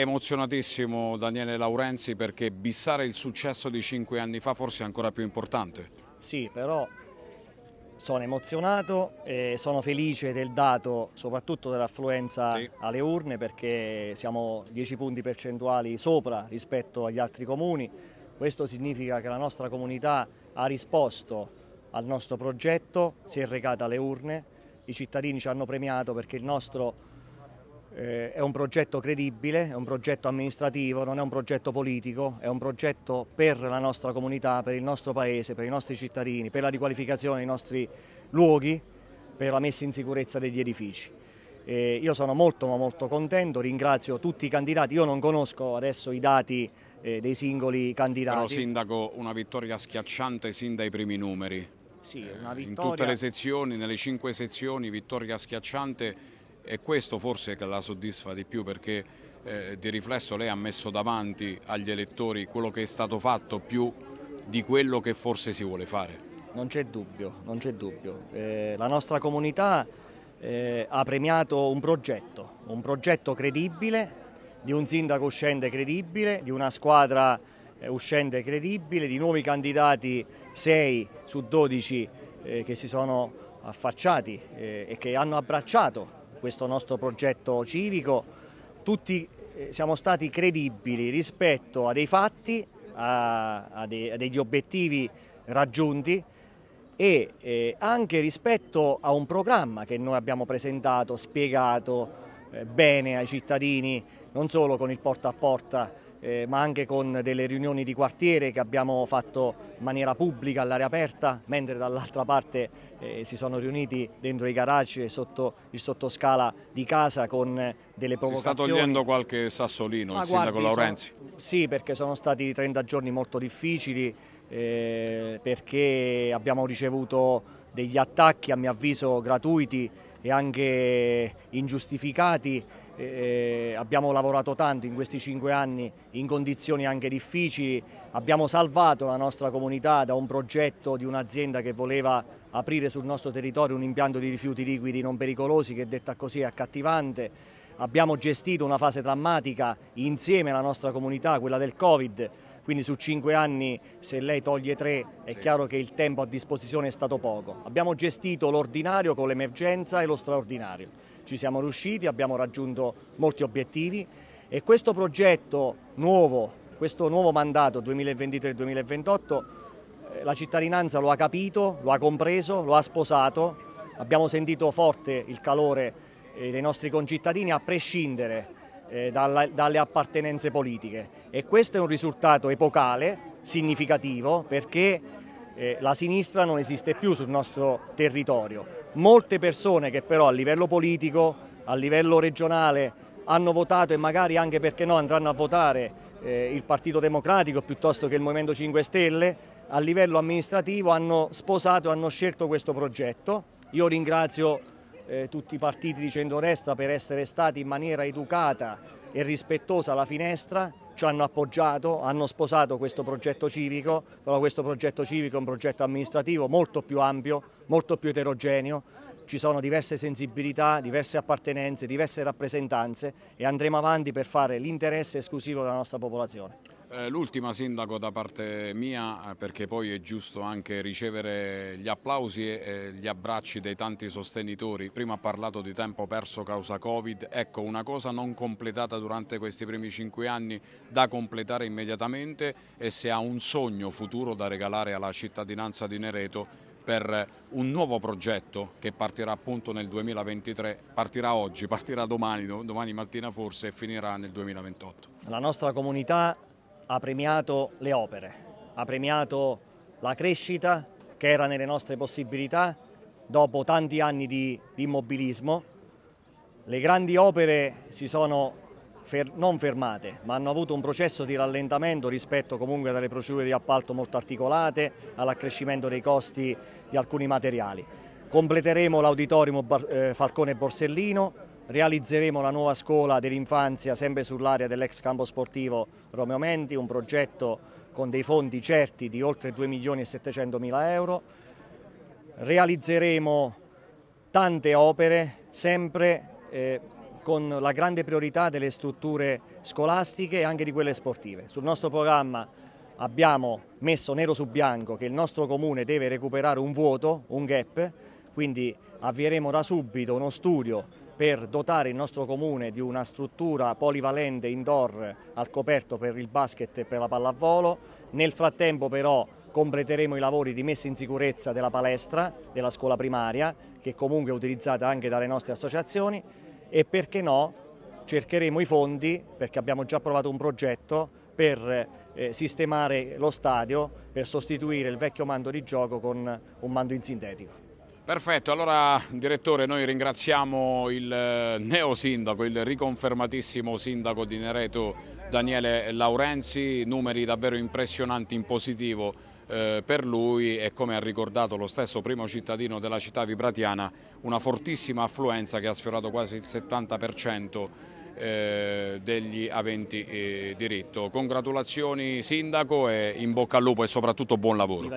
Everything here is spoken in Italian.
Emozionatissimo Daniele Laurenzi perché bissare il successo di cinque anni fa forse è ancora più importante. Sì, però sono emozionato e sono felice del dato, soprattutto dell'affluenza sì. alle urne perché siamo 10 punti percentuali sopra rispetto agli altri comuni. Questo significa che la nostra comunità ha risposto al nostro progetto, si è recata alle urne, i cittadini ci hanno premiato perché il nostro eh, è un progetto credibile, è un progetto amministrativo, non è un progetto politico, è un progetto per la nostra comunità, per il nostro paese, per i nostri cittadini, per la riqualificazione dei nostri luoghi, per la messa in sicurezza degli edifici. Eh, io sono molto ma molto contento, ringrazio tutti i candidati, io non conosco adesso i dati eh, dei singoli candidati. Però Sindaco, una vittoria schiacciante sin dai primi numeri. Sì, eh, una vittoria... In tutte le sezioni, nelle cinque sezioni, vittoria schiacciante e questo forse che la soddisfa di più perché eh, di riflesso lei ha messo davanti agli elettori quello che è stato fatto più di quello che forse si vuole fare. Non c'è dubbio, non c'è dubbio. Eh, la nostra comunità eh, ha premiato un progetto, un progetto credibile, di un sindaco uscente credibile, di una squadra eh, uscente credibile, di nuovi candidati 6 su 12 eh, che si sono affacciati eh, e che hanno abbracciato questo nostro progetto civico, tutti eh, siamo stati credibili rispetto a dei fatti, a, a, dei, a degli obiettivi raggiunti e eh, anche rispetto a un programma che noi abbiamo presentato, spiegato eh, bene ai cittadini, non solo con il porta a porta eh, ma anche con delle riunioni di quartiere che abbiamo fatto in maniera pubblica all'aria aperta, mentre dall'altra parte eh, si sono riuniti dentro i garage e sotto il sottoscala di casa con delle provocazioni. Si sta togliendo qualche sassolino ma il ah, guardi, sindaco Laurenzi? Sono, sì, perché sono stati 30 giorni molto difficili, eh, perché abbiamo ricevuto degli attacchi a mio avviso gratuiti e anche ingiustificati eh, abbiamo lavorato tanto in questi cinque anni in condizioni anche difficili, abbiamo salvato la nostra comunità da un progetto di un'azienda che voleva aprire sul nostro territorio un impianto di rifiuti liquidi non pericolosi che detta così è accattivante, abbiamo gestito una fase drammatica insieme alla nostra comunità, quella del Covid, quindi su cinque anni se lei toglie tre è sì. chiaro che il tempo a disposizione è stato poco. Abbiamo gestito l'ordinario con l'emergenza e lo straordinario, ci siamo riusciti, abbiamo raggiunto molti obiettivi e questo progetto nuovo, questo nuovo mandato 2023-2028 eh, la cittadinanza lo ha capito, lo ha compreso, lo ha sposato, abbiamo sentito forte il calore eh, dei nostri concittadini a prescindere eh, dalla, dalle appartenenze politiche e questo è un risultato epocale, significativo, perché eh, la sinistra non esiste più sul nostro territorio. Molte persone che però a livello politico, a livello regionale hanno votato e magari anche perché no andranno a votare eh, il Partito Democratico piuttosto che il Movimento 5 Stelle, a livello amministrativo hanno sposato e hanno scelto questo progetto. Io ringrazio eh, tutti i partiti di centrodestra per essere stati in maniera educata e rispettosa alla finestra ci hanno appoggiato, hanno sposato questo progetto civico, però questo progetto civico è un progetto amministrativo molto più ampio, molto più eterogeneo, ci sono diverse sensibilità, diverse appartenenze, diverse rappresentanze e andremo avanti per fare l'interesse esclusivo della nostra popolazione. Eh, l'ultima sindaco da parte mia eh, perché poi è giusto anche ricevere gli applausi e gli abbracci dei tanti sostenitori. Prima ha parlato di tempo perso causa Covid, ecco una cosa non completata durante questi primi cinque anni da completare immediatamente e se ha un sogno futuro da regalare alla cittadinanza di Nereto per un nuovo progetto che partirà appunto nel 2023, partirà oggi, partirà domani, domani mattina forse e finirà nel 2028. La nostra comunità ha premiato le opere, ha premiato la crescita che era nelle nostre possibilità dopo tanti anni di, di immobilismo. Le grandi opere si sono fer non fermate, ma hanno avuto un processo di rallentamento rispetto comunque alle procedure di appalto molto articolate, all'accrescimento dei costi di alcuni materiali. Completeremo l'auditorium eh, Falcone Borsellino, Realizzeremo la nuova scuola dell'infanzia sempre sull'area dell'ex campo sportivo Romeo Menti, un progetto con dei fondi certi di oltre 2 milioni e 700 mila euro. Realizzeremo tante opere sempre eh, con la grande priorità delle strutture scolastiche e anche di quelle sportive. Sul nostro programma abbiamo messo nero su bianco che il nostro comune deve recuperare un vuoto, un gap, quindi avvieremo da subito uno studio per dotare il nostro comune di una struttura polivalente indoor al coperto per il basket e per la pallavolo. Nel frattempo però completeremo i lavori di messa in sicurezza della palestra della scuola primaria che comunque è utilizzata anche dalle nostre associazioni e perché no cercheremo i fondi perché abbiamo già approvato un progetto per eh, sistemare lo stadio per sostituire il vecchio mando di gioco con un mando in sintetico. Perfetto, allora direttore noi ringraziamo il eh, neo sindaco, il riconfermatissimo sindaco di Nereto Daniele Laurenzi, numeri davvero impressionanti in positivo eh, per lui e come ha ricordato lo stesso primo cittadino della città vibratiana una fortissima affluenza che ha sfiorato quasi il 70% eh, degli aventi eh, diritto. Congratulazioni sindaco e in bocca al lupo e soprattutto buon lavoro.